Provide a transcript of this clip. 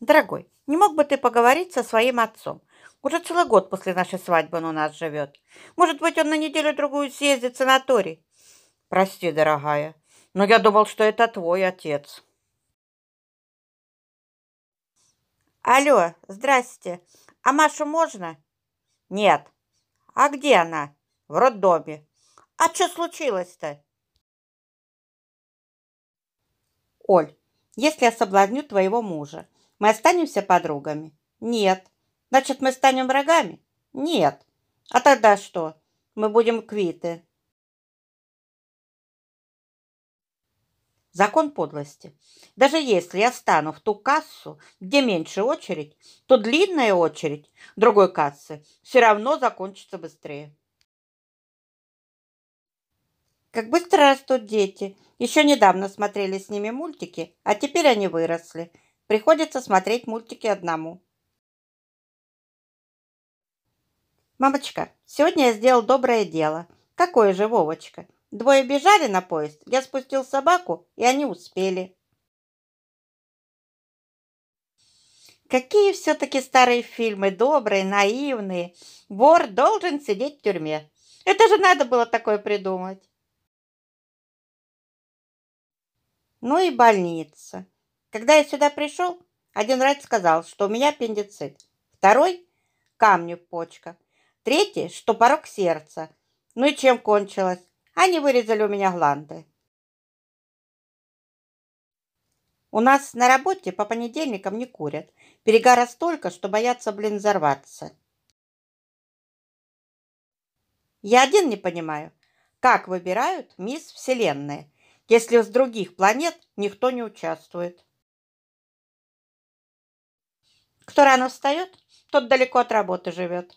Дорогой, не мог бы ты поговорить со своим отцом? Уже целый год после нашей свадьбы он у нас живет. Может быть, он на неделю-другую съездит в санаторий? Прости, дорогая, но я думал, что это твой отец. Алло, здрасте. А Машу можно? Нет. А где она? В роддоме. А что случилось-то? Оль, если я соблазню твоего мужа, мы останемся подругами? Нет. Значит, мы станем врагами? Нет. А тогда что? Мы будем квиты. Закон подлости. Даже если я стану в ту кассу, где меньше очередь, то длинная очередь другой кассы все равно закончится быстрее. Как быстро растут дети. Еще недавно смотрели с ними мультики, а теперь они выросли – Приходится смотреть мультики одному. Мамочка, сегодня я сделал доброе дело. Какое же, Вовочка? Двое бежали на поезд, я спустил собаку, и они успели. Какие все-таки старые фильмы, добрые, наивные. Вор должен сидеть в тюрьме. Это же надо было такое придумать. Ну и больница. Когда я сюда пришел, один врач сказал, что у меня аппендицит. Второй – камню почка. Третий – что порог сердца. Ну и чем кончилось? Они вырезали у меня гланды. У нас на работе по понедельникам не курят. Перегара столько, что боятся, блин, взорваться. Я один не понимаю, как выбирают мисс Вселенная, если с других планет никто не участвует. Кто рано встает, тот далеко от работы живет.